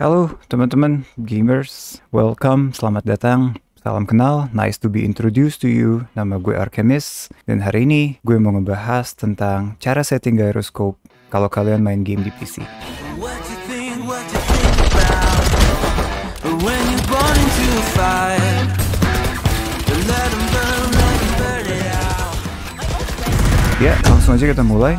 Halo teman-teman gamers, welcome, selamat datang, salam kenal, nice to be introduced to you, nama gue Archemist, dan hari ini gue mau ngebahas tentang cara setting gyroscope kalau kalian main game di PC. Ya, langsung aja kita mulai.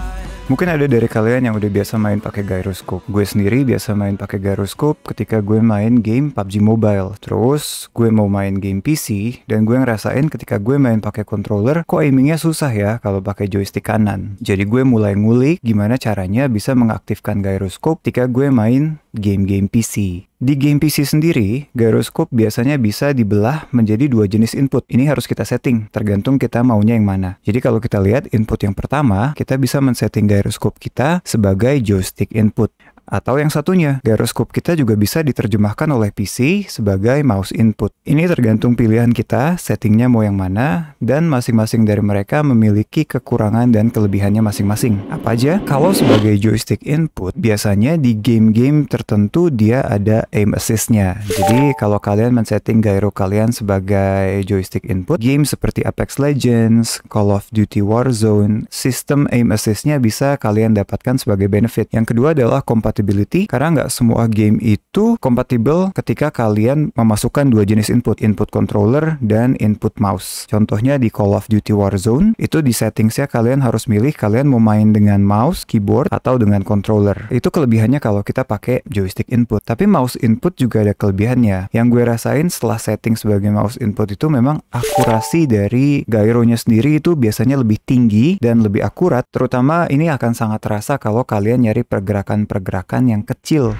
Mungkin ada dari kalian yang udah biasa main pakai gyroscope. Gue sendiri biasa main pakai gyroscope ketika gue main game PUBG Mobile. Terus gue mau main game PC dan gue ngerasain ketika gue main pakai controller kok aimingnya susah ya kalau pakai joystick kanan. Jadi gue mulai ngulik gimana caranya bisa mengaktifkan gyroscope ketika gue main game-game PC. Di game PC sendiri, gyroscope biasanya bisa dibelah menjadi dua jenis input. Ini harus kita setting, tergantung kita maunya yang mana. Jadi kalau kita lihat input yang pertama, kita bisa men-setting gyroscope kita sebagai joystick input. Atau yang satunya, gyroscope kita juga bisa diterjemahkan oleh PC sebagai mouse input. Ini tergantung pilihan kita, settingnya mau yang mana, dan masing-masing dari mereka memiliki kekurangan dan kelebihannya masing-masing. Apa aja? Kalau sebagai joystick input, biasanya di game-game tertentu dia ada aim assist-nya. Jadi kalau kalian men-setting gyro kalian sebagai joystick input, game seperti Apex Legends, Call of Duty Warzone, sistem aim assist-nya bisa kalian dapatkan sebagai benefit. Yang kedua adalah kompatibilitas compatibility karena nggak semua game itu kompatibel ketika kalian memasukkan dua jenis input, input controller dan input mouse. Contohnya di Call of Duty Warzone, itu di settingsnya kalian harus milih kalian mau main dengan mouse, keyboard, atau dengan controller. Itu kelebihannya kalau kita pakai joystick input. Tapi mouse input juga ada kelebihannya. Yang gue rasain setelah setting sebagai mouse input itu memang akurasi dari gyronya sendiri itu biasanya lebih tinggi dan lebih akurat. Terutama ini akan sangat terasa kalau kalian nyari pergerakan-pergerakan gerakan yang kecil.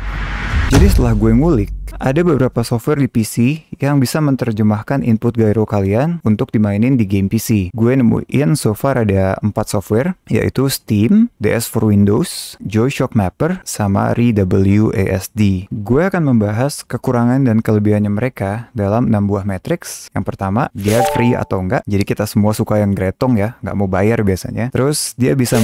Jadi setelah gue ngulik, ada beberapa software di PC yang bisa menerjemahkan input gyro kalian untuk dimainin di game PC. Gue nemuin so far ada 4 software, yaitu Steam, DS for Windows, Joyshock Mapper, sama ReWASD. Gue akan membahas kekurangan dan kelebihannya mereka dalam 6 buah matrix. Yang pertama, dia free atau enggak. Jadi kita semua suka yang gretong ya, nggak mau bayar biasanya. Terus dia bisa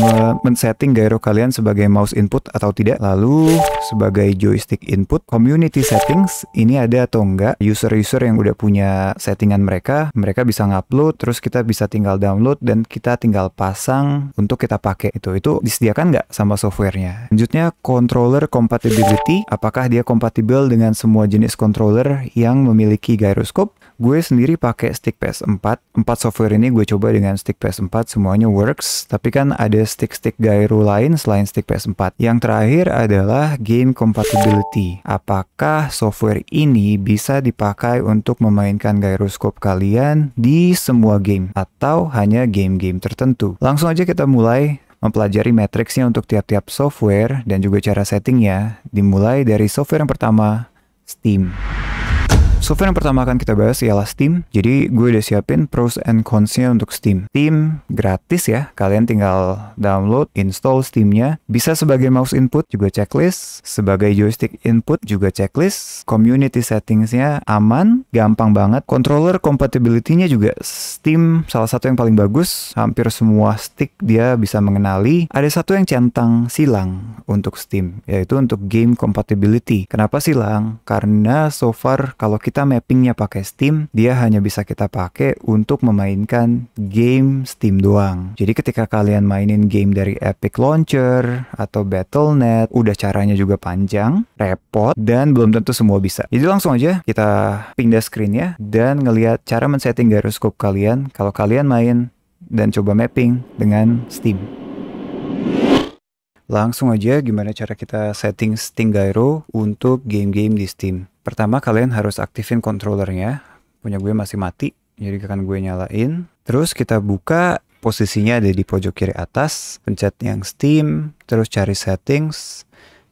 men-setting gyro kalian sebagai mouse input atau tidak. Lalu sebagai joystick input, community setting settings ini ada atau enggak user-user yang udah punya settingan mereka, mereka bisa ngupload, terus kita bisa tinggal download dan kita tinggal pasang untuk kita pakai itu. Itu disediakan nggak sama softwarenya? Selanjutnya controller compatibility, apakah dia kompatibel dengan semua jenis controller yang memiliki gyroscope? Gue sendiri pakai stick PS4. Empat software ini gue coba dengan stick PS4 semuanya works, tapi kan ada stick-stick gyro lain selain stick PS4. Yang terakhir adalah game compatibility. Apakah software ini bisa dipakai untuk memainkan gyroscope kalian di semua game atau hanya game-game tertentu? Langsung aja kita mulai mempelajari matriksnya untuk tiap-tiap software dan juga cara settingnya, dimulai dari software yang pertama, Steam. Software yang pertama akan kita bahas ialah Steam. Jadi gue udah siapin pros and cons-nya untuk Steam. Steam gratis ya, kalian tinggal download, install Steam-nya. Bisa sebagai mouse input juga checklist, sebagai joystick input juga checklist. Community settings-nya aman, gampang banget. Controller compatibility-nya juga Steam salah satu yang paling bagus. Hampir semua stick dia bisa mengenali. Ada satu yang centang silang untuk Steam, yaitu untuk game compatibility. Kenapa silang? Karena so far kalau kita kita mappingnya pakai Steam, dia hanya bisa kita pakai untuk memainkan game Steam doang. Jadi ketika kalian mainin game dari Epic Launcher atau Battle.net, udah caranya juga panjang, repot, dan belum tentu semua bisa. Jadi langsung aja kita pindah ya dan ngelihat cara men-setting gyroscope kalian kalau kalian main dan coba mapping dengan Steam. Langsung aja gimana cara kita setting Steam Gyro untuk game-game di Steam. Pertama kalian harus aktifin controllernya. Punya gue masih mati, jadi akan gue nyalain. Terus kita buka posisinya ada di pojok kiri atas, pencet yang Steam, terus cari settings,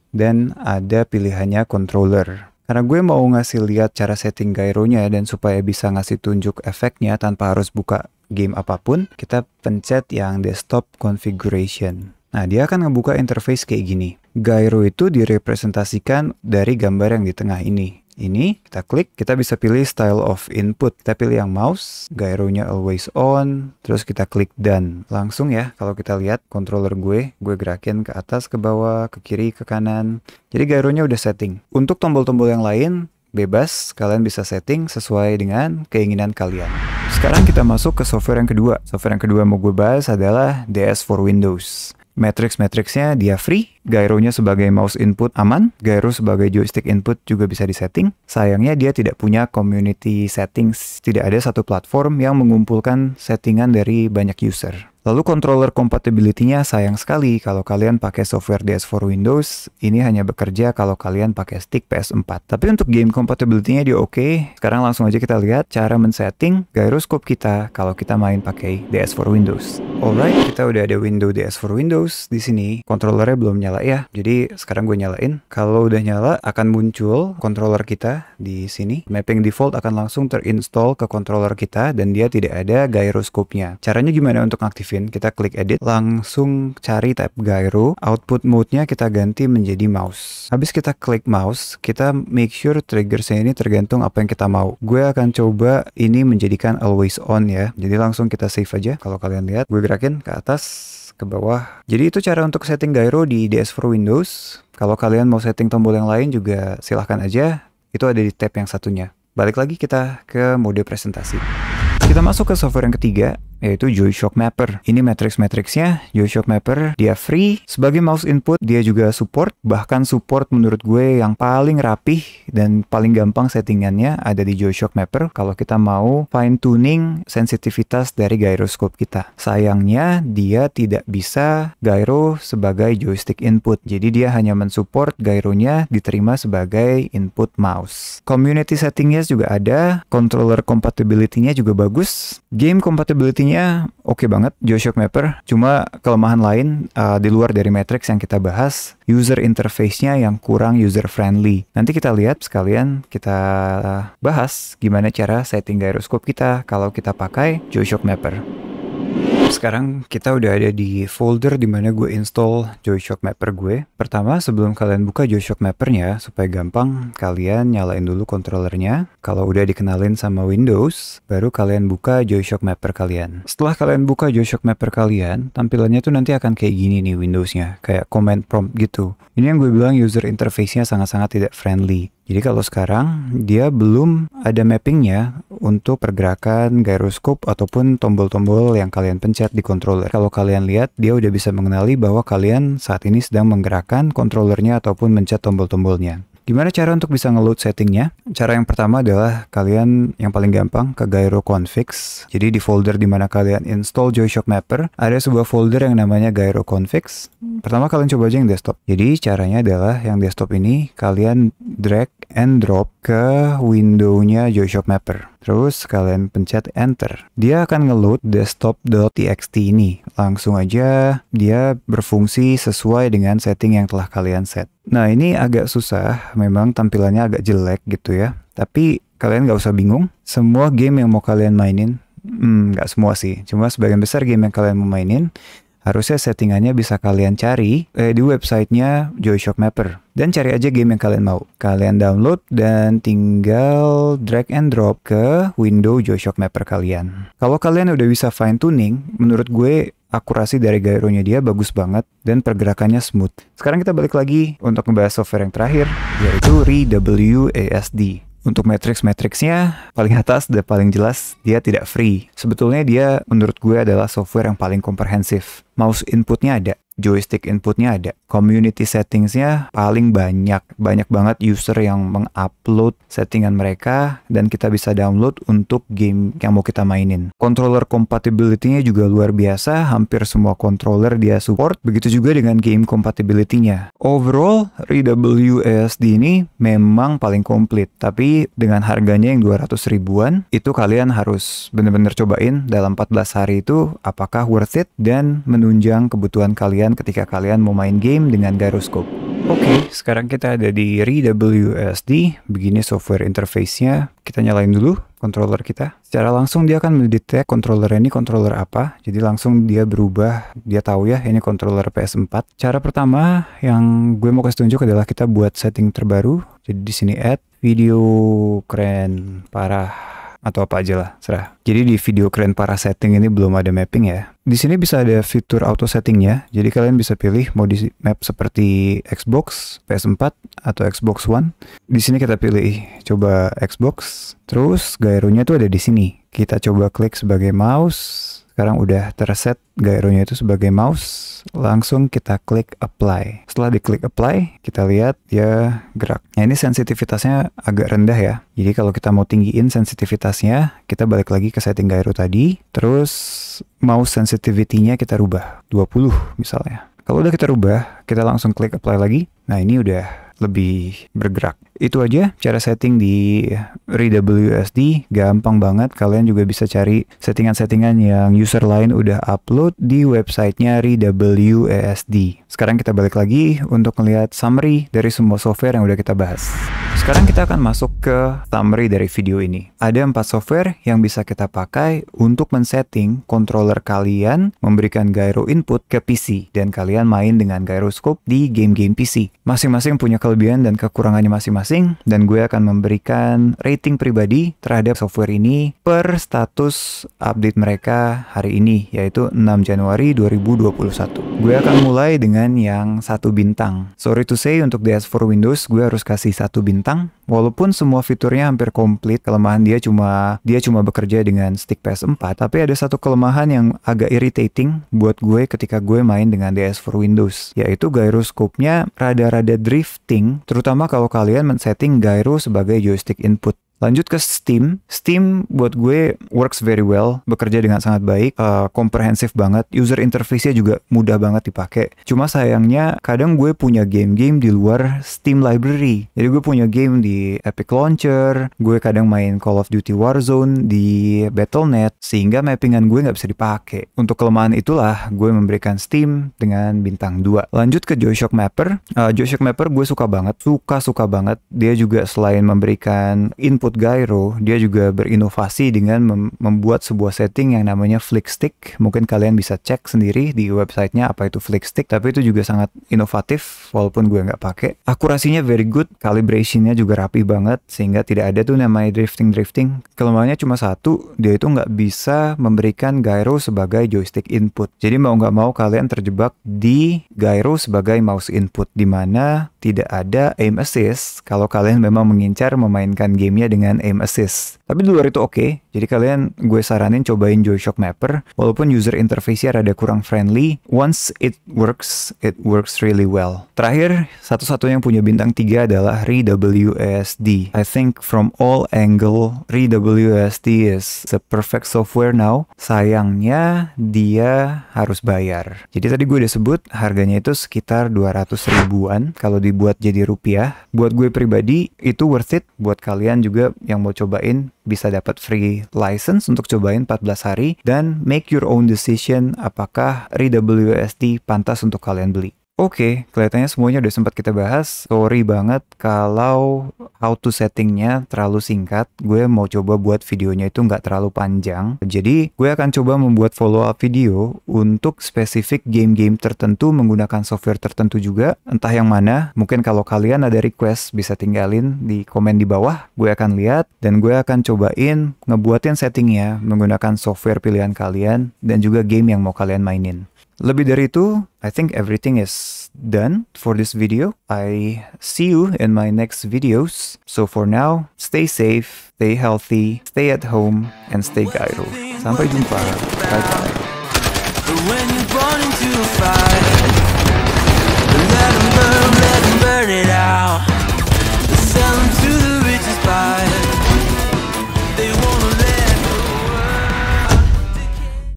dan ada pilihannya controller. Karena gue mau ngasih lihat cara setting gyronya dan supaya bisa ngasih tunjuk efeknya tanpa harus buka game apapun, kita pencet yang desktop configuration. Nah, dia akan ngebuka interface kayak gini. Gyro itu direpresentasikan dari gambar yang di tengah ini. Ini kita klik, kita bisa pilih style of input. Kita pilih yang mouse, gyronya always on, terus kita klik done. Langsung ya, kalau kita lihat controller gue, gue gerakin ke atas, ke bawah, ke kiri, ke kanan. Jadi gyronya udah setting. Untuk tombol-tombol yang lain, bebas, kalian bisa setting sesuai dengan keinginan kalian. Sekarang kita masuk ke software yang kedua. Software yang kedua yang mau gue bahas adalah DS for Windows matrix-matrixnya dia free Gyronya sebagai mouse input aman, gyro sebagai joystick input juga bisa disetting. Sayangnya dia tidak punya community settings, tidak ada satu platform yang mengumpulkan settingan dari banyak user. Lalu controller compatibility-nya sayang sekali kalau kalian pakai software DS4 Windows, ini hanya bekerja kalau kalian pakai stick PS4. Tapi untuk game compatibility-nya dia oke. Okay. Sekarang langsung aja kita lihat cara men-setting gyroscope kita kalau kita main pakai DS4 Windows. Alright, kita udah ada window DS4 Windows di sini. Controllernya belum nyala nyala ya. Jadi sekarang gue nyalain. Kalau udah nyala akan muncul controller kita di sini. Mapping default akan langsung terinstall ke controller kita dan dia tidak ada gyroscope-nya. Caranya gimana untuk aktifin? Kita klik edit, langsung cari tab gyro. Output mode-nya kita ganti menjadi mouse. Habis kita klik mouse, kita make sure triggersnya ini tergantung apa yang kita mau. Gue akan coba ini menjadikan always on ya. Jadi langsung kita save aja. Kalau kalian lihat, gue gerakin ke atas ke bawah. Jadi itu cara untuk setting gyro di DS for Windows. Kalau kalian mau setting tombol yang lain juga silahkan aja, itu ada di tab yang satunya. Balik lagi kita ke mode presentasi. Kita masuk ke software yang ketiga, yaitu JoyShock Mapper. Ini matrix-matrixnya, JoyShock Mapper, dia free. Sebagai mouse input, dia juga support. Bahkan support menurut gue yang paling rapih dan paling gampang settingannya ada di JoyShock Mapper kalau kita mau fine-tuning sensitivitas dari gyroscope kita. Sayangnya, dia tidak bisa gyro sebagai joystick input. Jadi dia hanya mensupport gyronya diterima sebagai input mouse. Community settingnya juga ada, controller compatibility-nya juga bagus. Game compatibility gameplay oke okay banget, Shock Mapper. Cuma kelemahan lain uh, di luar dari Matrix yang kita bahas, user interface-nya yang kurang user-friendly. Nanti kita lihat sekalian kita bahas gimana cara setting gyroscope kita kalau kita pakai Shock Mapper. Sekarang kita udah ada di folder di mana gue install Joyshock Mapper gue. Pertama, sebelum kalian buka Joyshock Mappernya, supaya gampang, kalian nyalain dulu kontrolernya Kalau udah dikenalin sama Windows, baru kalian buka Joyshock Mapper kalian. Setelah kalian buka Joyshock Mapper kalian, tampilannya tuh nanti akan kayak gini nih Windowsnya, kayak command prompt gitu. Ini yang gue bilang user interface-nya sangat-sangat tidak friendly. Jadi kalau sekarang dia belum ada mappingnya untuk pergerakan gyroscope ataupun tombol-tombol yang kalian pencet di controller. Kalau kalian lihat, dia udah bisa mengenali bahwa kalian saat ini sedang menggerakkan controllernya ataupun mencet tombol-tombolnya. Gimana cara untuk bisa ngeload settingnya? Cara yang pertama adalah kalian yang paling gampang ke gyro config. Jadi di folder di mana kalian install JoyShock Mapper, ada sebuah folder yang namanya gyro config. Pertama kalian coba aja yang desktop. Jadi caranya adalah yang desktop ini kalian drag and drop ke window-nya Joyshop Mapper. Terus kalian pencet enter. Dia akan ngeload desktop.txt ini. Langsung aja dia berfungsi sesuai dengan setting yang telah kalian set. Nah ini agak susah, memang tampilannya agak jelek gitu ya. Tapi kalian nggak usah bingung, semua game yang mau kalian mainin, hmm, nggak semua sih, cuma sebagian besar game yang kalian mau mainin, Harusnya settingannya bisa kalian cari eh, di websitenya Joyshock Mapper. Dan cari aja game yang kalian mau. Kalian download dan tinggal drag and drop ke window Joyshock Mapper kalian. Kalau kalian udah bisa fine tuning, menurut gue akurasi dari gyronya dia bagus banget dan pergerakannya smooth. Sekarang kita balik lagi untuk membahas software yang terakhir, yaitu ReWASD. Untuk matrix-matrixnya, paling atas dan paling jelas dia tidak free. Sebetulnya dia menurut gue adalah software yang paling komprehensif. Mouse inputnya ada, joystick inputnya ada. Community settingsnya paling banyak, banyak banget user yang mengupload settingan mereka dan kita bisa download untuk game yang mau kita mainin. Controller compatibility-nya juga luar biasa, hampir semua controller dia support, begitu juga dengan game compatibility-nya. Overall, RWSD ini memang paling komplit, tapi dengan harganya yang 200 ribuan, itu kalian harus benar-benar cobain dalam 14 hari itu apakah worth it dan menunjang kebutuhan kalian kalian ketika kalian mau main game dengan gyroscope. Oke, okay, sekarang kita ada di ReWSD. Begini software interface-nya. Kita nyalain dulu controller kita. Secara langsung dia akan mendetek controller ini controller apa. Jadi langsung dia berubah. Dia tahu ya ini controller PS4. Cara pertama yang gue mau kasih tunjuk adalah kita buat setting terbaru. Jadi di sini add video keren parah atau apa aja lah, serah. Jadi di video keren para setting ini belum ada mapping ya. Di sini bisa ada fitur auto settingnya, jadi kalian bisa pilih mau di map seperti Xbox, PS4, atau Xbox One. Di sini kita pilih coba Xbox, terus gyronya tuh ada di sini. Kita coba klik sebagai mouse, sekarang udah terset gyronya itu sebagai mouse, langsung kita klik apply. Setelah diklik apply, kita lihat ya gerak. Nah ini sensitivitasnya agak rendah ya. Jadi kalau kita mau tinggiin sensitivitasnya, kita balik lagi ke setting gyro tadi, terus mouse sensitivity-nya kita rubah 20 misalnya. Kalau udah kita rubah, kita langsung klik apply lagi. Nah ini udah lebih bergerak. Itu aja cara setting di RWSD, gampang banget. Kalian juga bisa cari settingan-settingan yang user lain udah upload di websitenya RWASD. Sekarang kita balik lagi untuk melihat summary dari semua software yang udah kita bahas. Sekarang kita akan masuk ke summary dari video ini. Ada empat software yang bisa kita pakai untuk men-setting controller kalian memberikan gyro input ke PC dan kalian main dengan gyroscope di game-game PC. Masing-masing punya kelebihan dan kekurangannya masing-masing dan gue akan memberikan rating pribadi terhadap software ini per status update mereka hari ini yaitu 6 Januari 2021. Gue akan mulai dengan yang satu bintang. Sorry to say untuk DS4 Windows gue harus kasih satu bintang Walaupun semua fiturnya hampir komplit, kelemahan dia cuma dia cuma bekerja dengan stick PS4, tapi ada satu kelemahan yang agak irritating buat gue ketika gue main dengan DS for Windows, yaitu gyroscope-nya rada-rada drifting, terutama kalau kalian men-setting gyro sebagai joystick input. Lanjut ke Steam. Steam buat gue works very well, bekerja dengan sangat baik, uh, komprehensif banget, user interface-nya juga mudah banget dipakai. Cuma sayangnya kadang gue punya game-game di luar Steam library. Jadi gue punya game di Epic Launcher, gue kadang main Call of Duty Warzone di Battle.net, sehingga mappingan gue nggak bisa dipakai. Untuk kelemahan itulah gue memberikan Steam dengan bintang 2. Lanjut ke Joyshock Mapper. Uh, Joyshock Mapper gue suka banget, suka-suka banget. Dia juga selain memberikan input Put Gairo, dia juga berinovasi dengan mem membuat sebuah setting yang namanya Flickstick. Mungkin kalian bisa cek sendiri di websitenya apa itu Flickstick, tapi itu juga sangat inovatif walaupun gue nggak pakai. Akurasinya very good, calibrationnya juga rapi banget sehingga tidak ada tuh namanya drifting-drifting. Kelemahannya cuma satu, dia itu nggak bisa memberikan gyro sebagai joystick input. Jadi mau nggak mau kalian terjebak di gyro sebagai mouse input, di mana tidak ada aim assist kalau kalian memang mengincar memainkan gamenya dengan dengan aim assist Tapi di luar itu oke, okay. jadi kalian gue saranin cobain JoyShock Mapper, walaupun user interface-nya rada kurang friendly, once it works, it works really well. Terakhir, satu-satunya yang punya bintang 3 adalah ReWSD. I think from all angle, ReWSD is the perfect software now. Sayangnya, dia harus bayar. Jadi tadi gue udah sebut, harganya itu sekitar 200 ribuan, kalau dibuat jadi rupiah. Buat gue pribadi, itu worth it. Buat kalian juga yang mau cobain, bisa dapat free license untuk cobain 14 hari dan make your own decision apakah RWSD pantas untuk kalian beli. Oke, okay, kelihatannya semuanya udah sempat kita bahas. Sorry banget kalau how to settingnya terlalu singkat. Gue mau coba buat videonya itu nggak terlalu panjang. Jadi, gue akan coba membuat follow-up video untuk spesifik game-game tertentu menggunakan software tertentu juga. Entah yang mana, mungkin kalau kalian ada request bisa tinggalin di komen di bawah. Gue akan lihat dan gue akan cobain ngebuatin settingnya menggunakan software pilihan kalian dan juga game yang mau kalian mainin. Lebih dari itu, I think everything is done for this video. I see you in my next videos. So for now, stay safe, stay healthy, stay at home, and stay gyro. Sampai jumpa. Bye-bye.